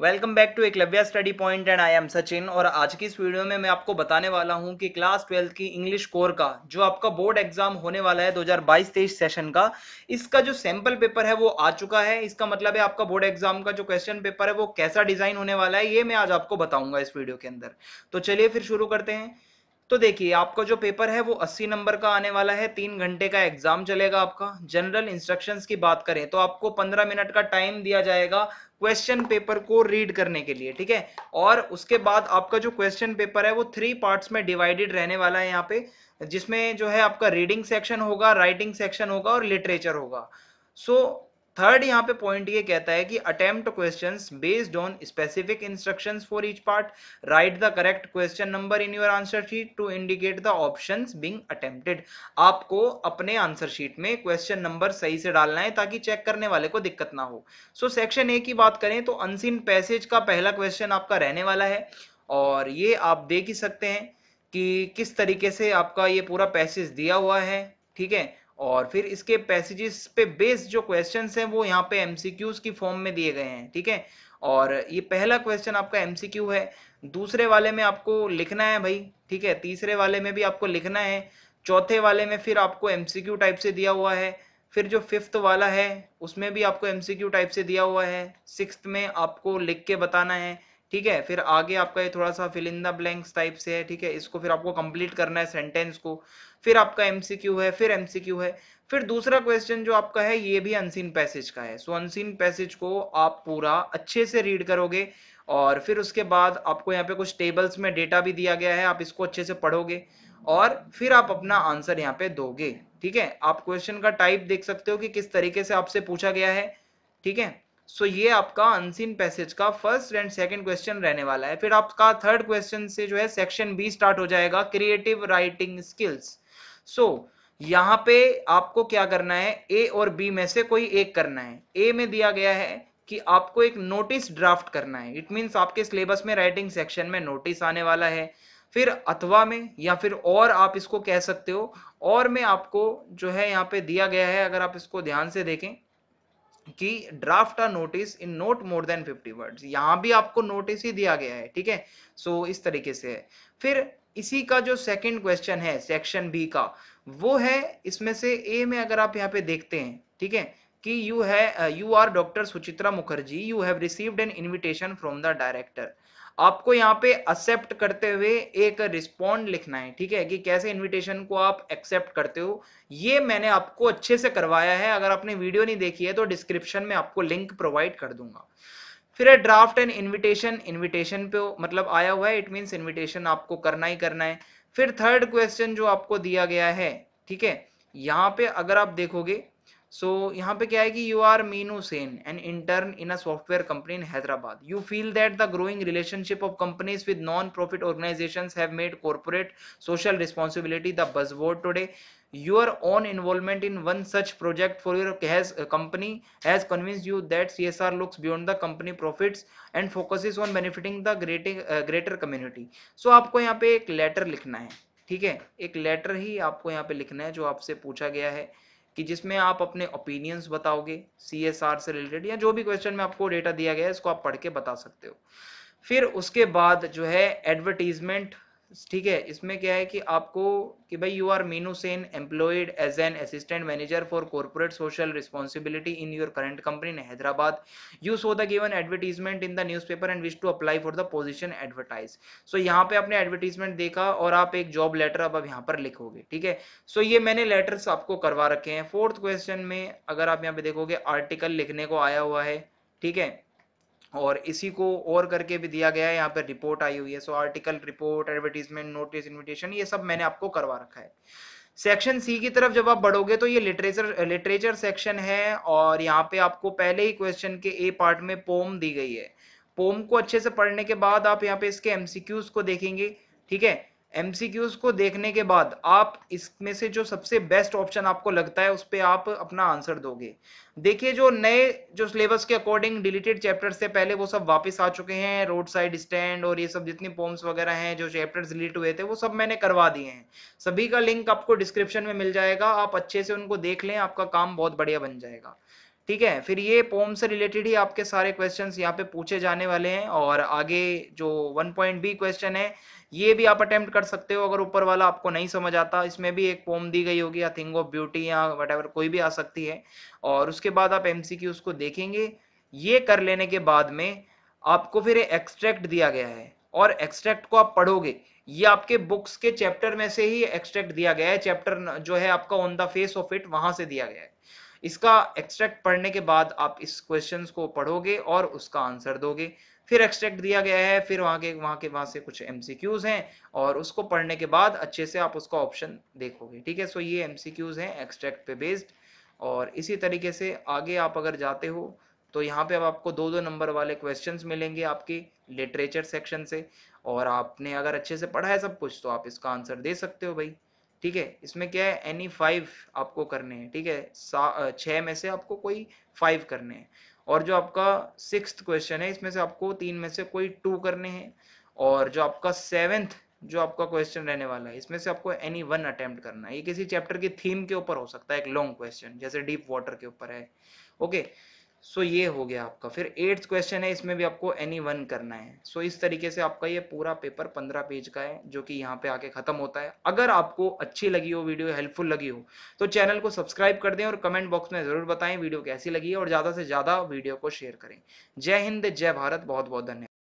Welcome back to Eklavya study point and I am Sachin और आज की इस वीडियो में मैं आपको बताने वाला हूं कि क्लास ट्वेल्थ की इंग्लिश कोर का जो आपका बोर्ड एग्जाम होने वाला है 2022-23 सेशन का इसका जो सैंपल पेपर है वो आ चुका है इसका मतलब है आपका बोर्ड एग्जाम का जो क्वेश्चन पेपर है वो कैसा डिजाइन होने वाला है ये मैं आज आपको बताऊंगा इस वीडियो के अंदर तो चलिए फिर शुरू करते हैं तो देखिए आपका जो पेपर है वो 80 नंबर का आने वाला है तीन घंटे का एग्जाम चलेगा आपका जनरल इंस्ट्रक्शंस की बात करें तो आपको 15 मिनट का टाइम दिया जाएगा क्वेश्चन पेपर को रीड करने के लिए ठीक है और उसके बाद आपका जो क्वेश्चन पेपर है वो थ्री पार्ट्स में डिवाइडेड रहने वाला है यहाँ पे जिसमें जो है आपका रीडिंग सेक्शन होगा राइटिंग सेक्शन होगा और लिटरेचर होगा सो so, थर्ड यहाँ पे पॉइंट ये कहता है कि attempt questions based on specific instructions for each part write the correct question number in your answer sheet to indicate the options being attempted आपको अपने आंसर शीट में क्वेश्चन नंबर सही से डालना है ताकि चेक करने वाले को दिक्कत ना हो सो सेक्शन ए की बात करें तो अनसिन पैसेज का पहला क्वेश्चन आपका रहने वाला है और ये आप देख ही सकते हैं कि किस तरीके से आपका ये पूरा पैसेज दिया हुआ है ठीक है और फिर इसके पैसेजेस पे बेस्ड जो क्वेश्चन हैं वो यहाँ पे एमसीक्यूज की फॉर्म में दिए गए हैं ठीक है और ये पहला क्वेश्चन आपका एमसीक्यू है दूसरे वाले में आपको लिखना है भाई ठीक है तीसरे वाले में भी आपको लिखना है चौथे वाले में फिर आपको एमसीक्यू टाइप से दिया हुआ है फिर जो फिफ्थ वाला है उसमें भी आपको एमसीक्यू टाइप से दिया हुआ है सिक्स में आपको लिख के बताना है ठीक है फिर आगे आपका ये थोड़ा सा fill in the blanks type से है ठीक है इसको फिर आपको कंप्लीट करना है सेंटेंस को फिर आपका एमसीक्यू है फिर एमसीक्यू है फिर दूसरा क्वेश्चन जो आपका है ये भी अनसीन पैसेज का है सो अनसीन पैसेज को आप पूरा अच्छे से रीड करोगे और फिर उसके बाद आपको यहाँ पे कुछ टेबल्स में डेटा भी दिया गया है आप इसको अच्छे से पढ़ोगे और फिर आप अपना आंसर यहाँ पे दोगे ठीक है आप क्वेश्चन का टाइप देख सकते हो कि किस तरीके से आपसे पूछा गया है ठीक है सो ये आपका अनसीन पैसेज का फर्स्ट एंड सेकंड क्वेश्चन रहने वाला है फिर आपका थर्ड क्वेश्चन से जो है सेक्शन बी स्टार्ट हो जाएगा क्रिएटिव राइटिंग स्किल्स सो यहाँ पे आपको क्या करना है ए और बी में से कोई एक करना है ए में दिया गया है कि आपको एक नोटिस ड्राफ्ट करना है इट मीन्स आपके सिलेबस में राइटिंग सेक्शन में नोटिस आने वाला है फिर अथवा में या फिर और आप इसको कह सकते हो और में आपको जो है यहाँ पे दिया गया है अगर आप इसको ध्यान से देखें कि draft a notice in not more than fifty words यहाँ भी आपको नोटिस ही दिया गया है ठीक है सो इस तरीके से है फिर इसी का जो सेकंड क्वेश्चन है सेक्शन बी का वो है इसमें से ए में अगर आप यहाँ पे देखते हैं ठीक है कि यू है you are doctor Suchitra Mukherjee you have received an invitation from the director आपको यहाँ पे एक्सेप्ट करते हुए एक रिस्पॉन्ड लिखना है ठीक है कि कैसे इनविटेशन को आप एक्सेप्ट करते हो ये मैंने आपको अच्छे से करवाया है अगर आपने वीडियो नहीं देखी है तो डिस्क्रिप्शन में आपको लिंक प्रोवाइड कर दूंगा फिर है ड्राफ्ट एंड इनविटेशन इनविटेशन पे मतलब आया हुआ है इट मीन्स इनविटेशन आपको करना ही करना है फिर थर्ड क्वेश्चन जो आपको दिया गया है ठीक है यहाँ पे अगर आप देखोगे सो so, यहाँ पे क्या है कि you are Meenu Sen an intern in a software company in Hyderabad you feel that the growing relationship of companies with non profit organisations have made corporate social responsibility the buzzword today your own involvement in one such project for your has company has convince you that C S R looks beyond the company profits and focus on benefiting the greater community so आपको यहाँ पे एक letter लिखना है ठीक है एक letter ही आपको यहाँ पे लिखना है जो आपसे पूछा गया है कि जिसमें आप अपने ओपिनियंस बताओगे सी से रिलेटेड या जो भी क्वेश्चन में आपको डेटा दिया गया है इसको आप पढ़ के बता सकते हो फिर उसके बाद जो है एडवर्टीजमेंट ठीक है इसमें क्या है कि आपको कि भाई you are Meenu Sen employed as an assistant manager for corporate social responsibility in your current company in Hyderabad you saw the given advertisement in the newspaper and wish to apply for the position advertise so यहाँ पे आपने advertisement देखा और आप एक job letter अब अब यहाँ पर लिखोगे ठीक है सो ये मैंने लेटर्स आपको करवा रखे हैं फोर्थ क्वेश्चन में अगर आप यहाँ पे देखोगे आर्टिकल लिखने को आया हुआ है ठीक है और इसी को और करके भी दिया गया है यहाँ पर रिपोर्ट आई हुई है so article report advertisement notice invitation ये सब मैंने आपको करवा रखा है सेक्शन सी की तरफ जब आप बढ़ोगे तो ये लिटरेचर लिटरेचर सेक्शन है और यहाँ पे आपको पहले ही क्वेश्चन के ए पार्ट में पोम दी गई है पोम को अच्छे से पढ़ने के बाद आप यहाँ पे इसके एमसीक्यूज को देखेंगे ठीक है एमसीक्यूज को देखने के बाद आप इसमें से जो सबसे बेस्ट ऑप्शन आपको लगता है उस पर आप अपना आंसर दोगे देखिए जो नए जो सिलेबस के अकॉर्डिंग डिलीटेड चैप्टर से पहले वो सब वापस आ चुके हैं रोड साइड स्टैंड और ये सब जितनी पोम्स वगैरह हैं जो चैप्टर्स डिलीट हुए थे वो सब मैंने करवा दिए हैं सभी का लिंक आपको डिस्क्रिप्शन में मिल जाएगा आप अच्छे से उनको देख लें आपका काम बहुत बढ़िया बन जाएगा ठीक है फिर ये पोम से रिलेटेड ही आपके सारे क्वेश्चन यहाँ पे पूछे जाने वाले हैं और आगे जो वन पॉइंट बी क्वेश्चन है ये भी आप अटेम्प्ट कर सकते हो अगर ऊपर वाला आपको नहीं समझ आता इसमें भी एक पोम दी गई होगी या थिंग ऑफ ब्यूटी या वट कोई भी आ सकती है और उसके बाद आप एम उसको देखेंगे ये कर लेने के बाद में आपको फिर एक्सट्रैक्ट दिया गया है और एक्सट्रैक्ट को आप पढ़ोगे ये आपके बुक्स के चैप्टर में से ही एक्सट्रैक्ट दिया गया है चैप्टर जो है आपका on the face of it वहां से दिया गया है इसका एक्सट्रैक्ट पढ़ने के बाद आप इस क्वेश्चन को पढ़ोगे और उसका आंसर दोगे फिर एक्सट्रैक्ट दिया गया है फिर वहाँ के वहाँ के वहाँ से कुछ एम हैं और उसको पढ़ने के बाद अच्छे से आप उसका ऑप्शन देखोगे ठीक है सो ये एम हैं एक्सट्रैक्ट पे बेस्ड और इसी तरीके से आगे आप अगर जाते हो तो यहाँ पे अब आपको दो दो नंबर वाले क्वेश्चंस मिलेंगे आपके लिटरेचर सेक्शन से और आपने अगर अच्छे से पढ़ा है सब कुछ तो आप इसका आंसर दे सकते हो भाई ठीक है इसमें क्या है एनी फाइव आपको करने हैं ठीक है छह में से आपको कोई फाइव करने हैं और जो आपका सिक्स क्वेश्चन है इसमें से आपको तीन में से कोई टू करने हैं और जो आपका सेवेंथ जो आपका क्वेश्चन रहने वाला है इसमें से आपको एनी वन अटेम्प्ट करना है ये किसी चैप्टर की थीम के ऊपर हो सकता है एक लॉन्ग क्वेश्चन जैसे डीप वाटर के ऊपर है ओके okay. सो ये हो गया आपका फिर एट्थ क्वेश्चन है इसमें भी आपको एनी वन करना है सो इस तरीके से आपका ये पूरा पेपर पंद्रह पेज का है जो कि यहाँ पे आके खत्म होता है अगर आपको अच्छी लगी हो वीडियो हेल्पफुल लगी हो तो चैनल को सब्सक्राइब कर दें और कमेंट बॉक्स में जरूर बताएं वीडियो कैसी लगी है और ज़्यादा से ज़्यादा वीडियो को शेयर करें जय हिंद जय भारत बहुत बहुत धन्यवाद